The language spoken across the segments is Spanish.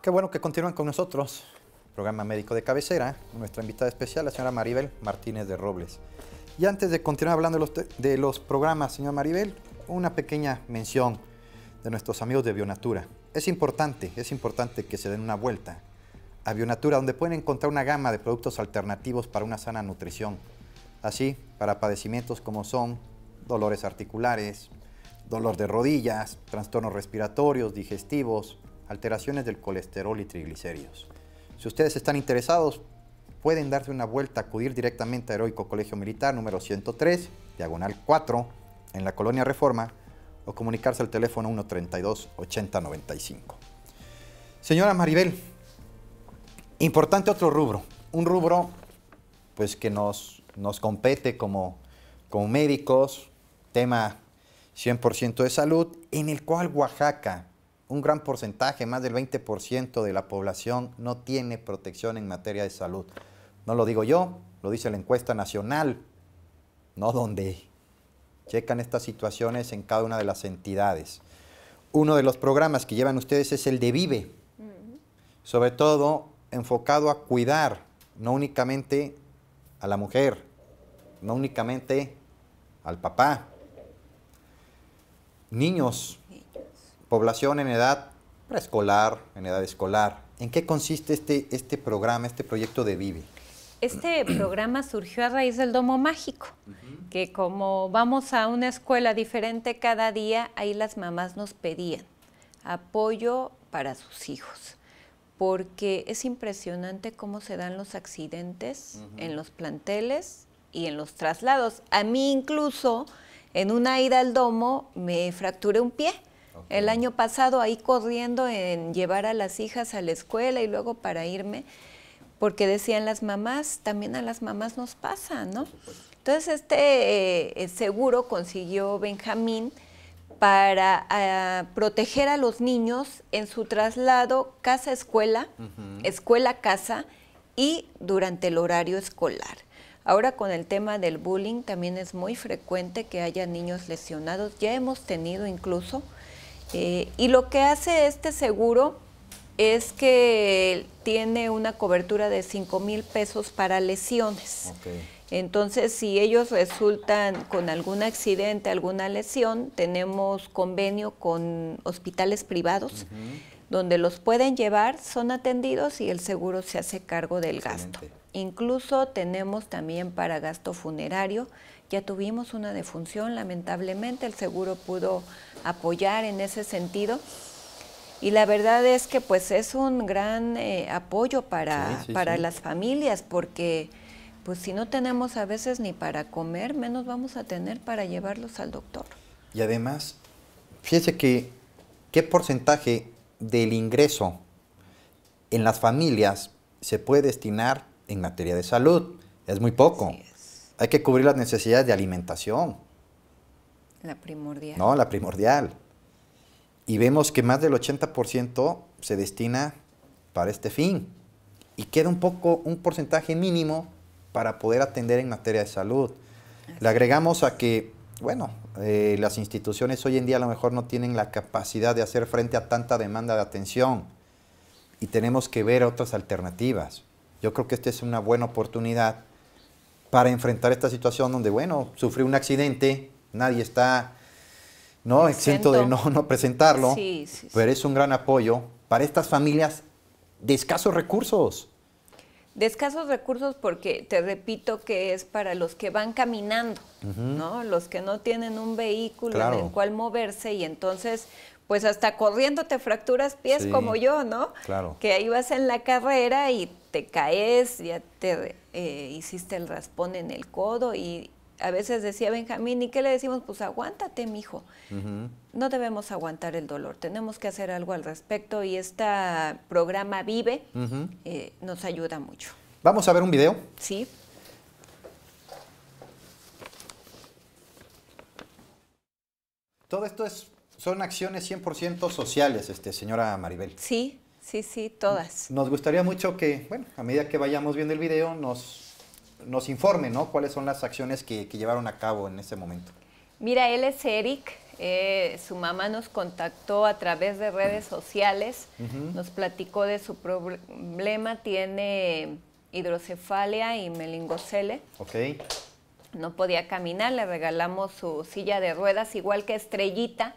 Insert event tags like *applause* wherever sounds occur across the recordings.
Qué bueno que continúen con nosotros. Programa médico de cabecera, nuestra invitada especial, la señora Maribel Martínez de Robles. Y antes de continuar hablando de los, programas, señora Maribel, una pequeña mención de nuestros amigos de Bionatura. Es importante, es importante que se den una vuelta a Bionatura, donde pueden encontrar una gama de productos alternativos para una sana nutrición. Así, para padecimientos como son dolores articulares, dolor de rodillas, trastornos respiratorios, digestivos, alteraciones del colesterol y triglicéridos. Si ustedes están interesados, pueden darse una vuelta, acudir directamente a Heroico Colegio Militar número 103, diagonal 4, en la colonia Reforma, o comunicarse al teléfono 132-8095. Señora Maribel, importante otro rubro, un rubro pues que nos, nos compete como, como médicos, tema 100% de salud, en el cual Oaxaca un gran porcentaje, más del 20% de la población no tiene protección en materia de salud. No lo digo yo, lo dice la encuesta nacional, no donde checan estas situaciones en cada una de las entidades. Uno de los programas que llevan ustedes es el de Vive, sobre todo enfocado a cuidar, no únicamente a la mujer, no únicamente al papá, niños, población en edad preescolar, en edad escolar. ¿En qué consiste este, este programa, este proyecto de Vive? Este *clears throat* programa surgió a raíz del Domo Mágico, que como vamos a una escuela diferente cada día, ahí las mamás nos pedían apoyo para sus hijos, porque es impresionante cómo se dan los accidentes en los planteles y en los traslados. A mí incluso, en una ida al Domo, me fracturé un pie el año pasado ahí corriendo en llevar a las hijas a la escuela y luego para irme, porque decían las mamás, también a las mamás nos pasa, ¿no? Entonces este eh, seguro consiguió Benjamín para ah, proteger a los niños en su traslado casa-escuela, escuela-casa y durante el horario escolar. Ahora con el tema del bullying también es muy frecuente que haya niños lesionados. Ya hemos tenido incluso eh, y lo que hace este seguro es que tiene una cobertura de 5 mil pesos para lesiones. Entonces, si ellos resultan con algún accidente, alguna lesión, tenemos convenio con hospitales privados donde los pueden llevar, son atendidos y el seguro se hace cargo del gasto. Incluso tenemos también para gasto funerario, ya tuvimos una defunción, lamentablemente el seguro pudo apoyar en ese sentido. Y la verdad es que pues es un gran eh, apoyo para, las familias, porque pues si no tenemos a veces ni para comer, menos vamos a tener para llevarlos al doctor. Y además, fíjese que, ¿qué porcentaje del ingreso en las familias se puede destinar en materia de salud. Es muy poco. Hay que cubrir las necesidades de alimentación. La primordial. No, la primordial. Y vemos que más del 80% se destina para este fin. Y queda un poco, un porcentaje mínimo para poder atender en materia de salud. Le agregamos a que bueno, eh, las instituciones hoy en día a lo mejor no tienen la capacidad de hacer frente a tanta demanda de atención y tenemos que ver otras alternativas. Yo creo que esta es una buena oportunidad para enfrentar esta situación donde, bueno, sufrí un accidente, nadie está no exento de no, presentarlo, pero es un gran apoyo para estas familias de escasos recursos de escasos recursos porque te repito que es para los que van caminando, ¿no? Los que no tienen un vehículo en el cual moverse y entonces pues hasta corriendo te fracturas pies como yo, ¿no? Claro. Que ahí vas en la carrera y te caes, ya te eh, hiciste el raspón en el codo y, a veces decía Benjamín, ¿y qué le decimos? Pues aguántate, mijo. No debemos aguantar el dolor, tenemos que hacer algo al respecto y este programa Vive eh, nos ayuda mucho. Vamos a ver un video. Sí. Todo esto es, son acciones 100% sociales, este, señora Maribel. Sí, sí, sí, todas. Nos gustaría mucho que, bueno, a medida que vayamos viendo el video, nos nos informe, ¿no? ¿Cuáles son las acciones que, llevaron a cabo en ese momento? Mira, él es Eric, eh, su mamá nos contactó a través de redes sociales, nos platicó de su problema, tiene hidrocefalia y melingocele. Ok. No podía caminar, le regalamos su silla de ruedas, igual que Estrellita,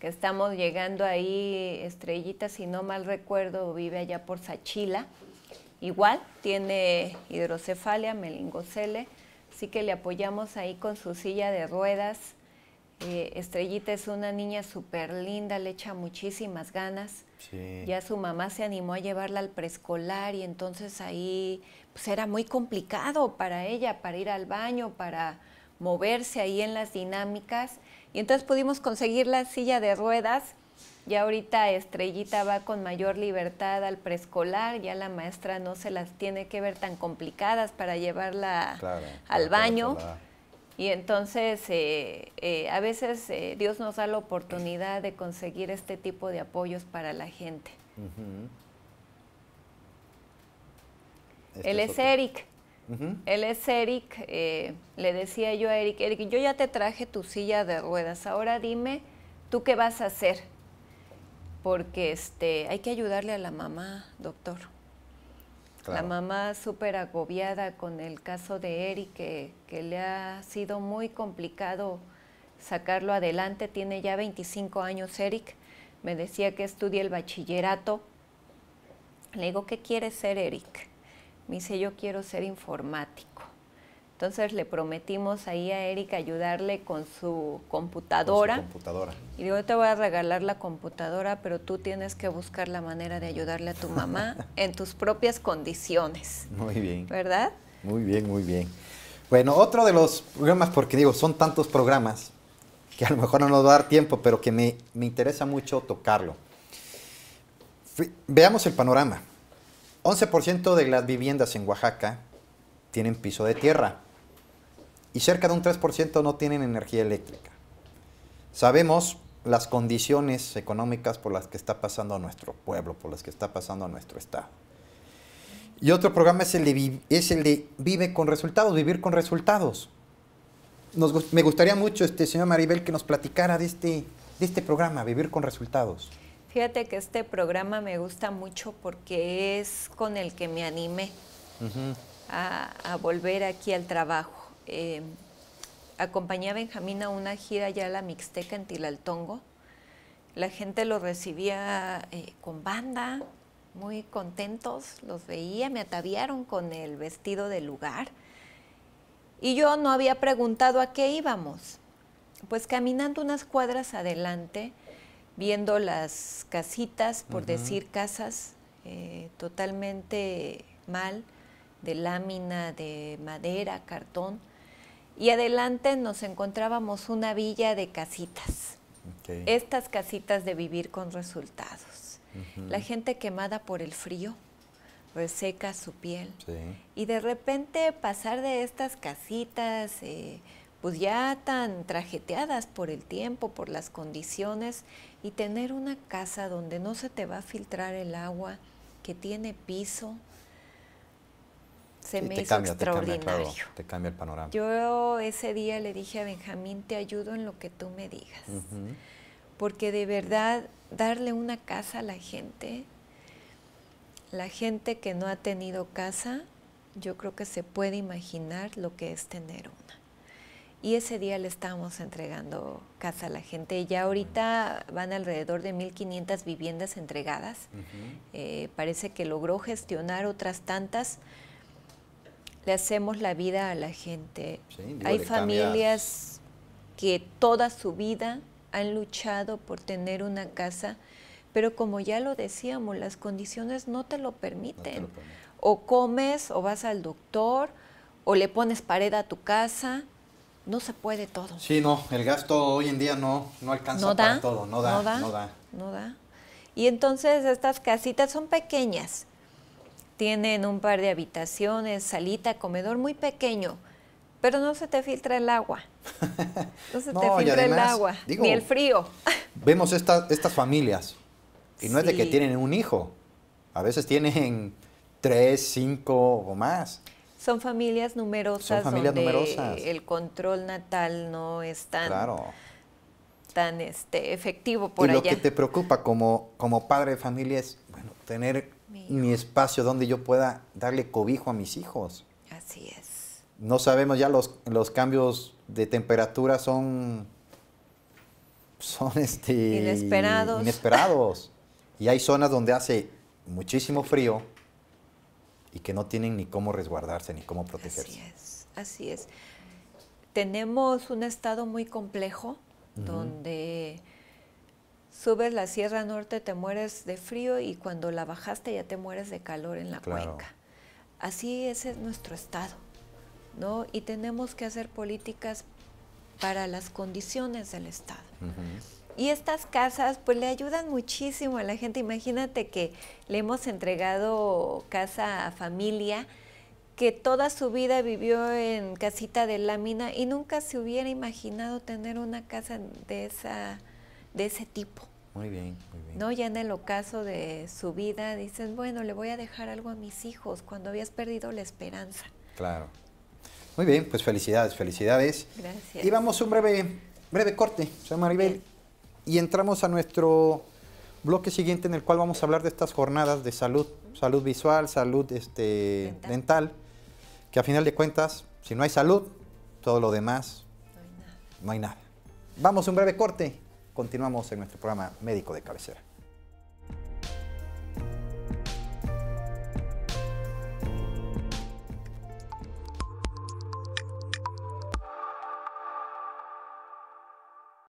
que estamos llegando ahí, Estrellita, si no mal recuerdo, vive allá por Sachila igual tiene hidrocefalia, melingocele, así que le apoyamos ahí con su silla de ruedas. Eh, Estrellita es una niña súper linda, le echa muchísimas ganas. Ya su mamá se animó a llevarla al preescolar y entonces ahí pues, era muy complicado para ella, para ir al baño, para moverse ahí en las dinámicas. Y entonces pudimos conseguir la silla de ruedas ya ahorita Estrellita va con mayor libertad al preescolar, ya la maestra no se las tiene que ver tan complicadas para llevarla al baño. Y entonces eh, eh, a veces eh, Dios nos da la oportunidad de conseguir este tipo de apoyos para la gente. Este Él es, Eric. Él es Eric. le decía yo a Eric, Eric, yo ya te traje tu silla de ruedas. Ahora dime, ¿tú qué vas a hacer? porque este, hay que ayudarle a la mamá, doctor. La mamá súper agobiada con el caso de Eric, que, le ha sido muy complicado sacarlo adelante. Tiene ya 25 años Eric. Me decía que estudia el bachillerato. Le digo, ¿qué quiere ser Eric? Me dice, yo quiero ser informático. Entonces le prometimos ahí a Erika ayudarle con su computadora. su computadora. Y digo, yo te voy a regalar la computadora, pero tú tienes que buscar la manera de ayudarle a tu mamá *laughs* en tus propias condiciones. Muy bien. ¿Verdad? Muy bien, muy bien. Bueno, otro de los programas, porque digo, son tantos programas que a lo mejor no nos va a dar tiempo, pero que me, me interesa mucho tocarlo. Veamos el panorama. 11% de las viviendas en Oaxaca tienen piso de tierra y cerca de un 3% no tienen energía eléctrica. Sabemos las condiciones económicas por las que está pasando nuestro pueblo, por las que está pasando nuestro Estado. Y otro programa es el de, Vive con resultados, vivir con resultados. me gustaría mucho, este señor Maribel, que nos platicara de este, de este programa, Vivir con resultados. Fíjate que este programa me gusta mucho porque es con el que me animé a volver aquí al trabajo eh, acompañé a Benjamín a una gira ya a la Mixteca en Tilaltongo. La gente lo recibía eh, con banda, muy contentos, los veía, me ataviaron con el vestido del lugar. Y yo no había preguntado a qué íbamos. Pues caminando unas cuadras adelante, viendo las casitas, por decir casas, eh, totalmente mal, de lámina, de madera, cartón, y adelante nos encontrábamos una villa de casitas. Estas casitas de vivir con resultados. La gente quemada por el frío, reseca su piel. Y de repente pasar de estas casitas, eh, pues ya tan trajeteadas por el tiempo, por las condiciones, y tener una casa donde no se te va a filtrar el agua, que tiene piso, se me hizo extraordinario. Te cambia, el panorama. Yo ese día le dije a Benjamín, te ayudo en lo que tú me digas. Porque de verdad, darle una casa a la gente, la gente que no ha tenido casa, yo creo que se puede imaginar lo que es tener una. Y ese día le estábamos entregando casa a la gente. Ya ahorita van alrededor de 1.500 viviendas entregadas. Eh, parece que logró gestionar otras tantas le hacemos la vida a la gente. Hay familias que toda su vida han luchado por tener una casa, pero como ya lo decíamos, las condiciones no te lo permiten. o comes, o vas al doctor, o le pones pared a tu casa. No se puede todo. Sí, no, el gasto hoy en día no, alcanza para todo, no da. Y entonces estas casitas son pequeñas, tienen un par de habitaciones, salita, comedor muy pequeño, pero no se te filtra el agua. *laughs* No se te filtra el agua, ni el frío. *laughs* Vemos estas familias, y no es de que tienen un hijo, a veces tienen tres, cinco o más. Son familias numerosas el control natal no es tan, tan este, efectivo por y lo que te preocupa como, como padre de familia es bueno, tener mi, espacio donde yo pueda darle cobijo a mis hijos. Así es. No sabemos ya los, cambios de temperatura son son este inesperados. inesperados. y hay zonas donde hace muchísimo frío y que no tienen ni cómo resguardarse ni cómo protegerse. Así es, así es. Tenemos un estado muy complejo donde subes la Sierra Norte te mueres de frío y cuando la bajaste ya te mueres de calor en la cuenca. Así ese es nuestro estado, ¿no? Y tenemos que hacer políticas para las condiciones del estado. Y estas casas pues le ayudan muchísimo a la gente. Imagínate que le hemos entregado casa a familia que toda su vida vivió en casita de lámina y nunca se hubiera imaginado tener una casa de, esa, de ese tipo. Muy bien, muy bien. ¿No? Ya en el ocaso de su vida dices, bueno, le voy a dejar algo a mis hijos cuando habías perdido la esperanza. Claro. Muy bien, pues felicidades, felicidades. Gracias. Y vamos a un breve, breve corte, soy Maribel. Y entramos a nuestro bloque siguiente en el cual vamos a hablar de estas jornadas de salud, salud visual, salud este, dental. que a final de cuentas, si no hay salud, todo lo demás, no hay nada. No hay nada. Vamos a un breve corte Continuamos en nuestro programa Médico de Cabecera.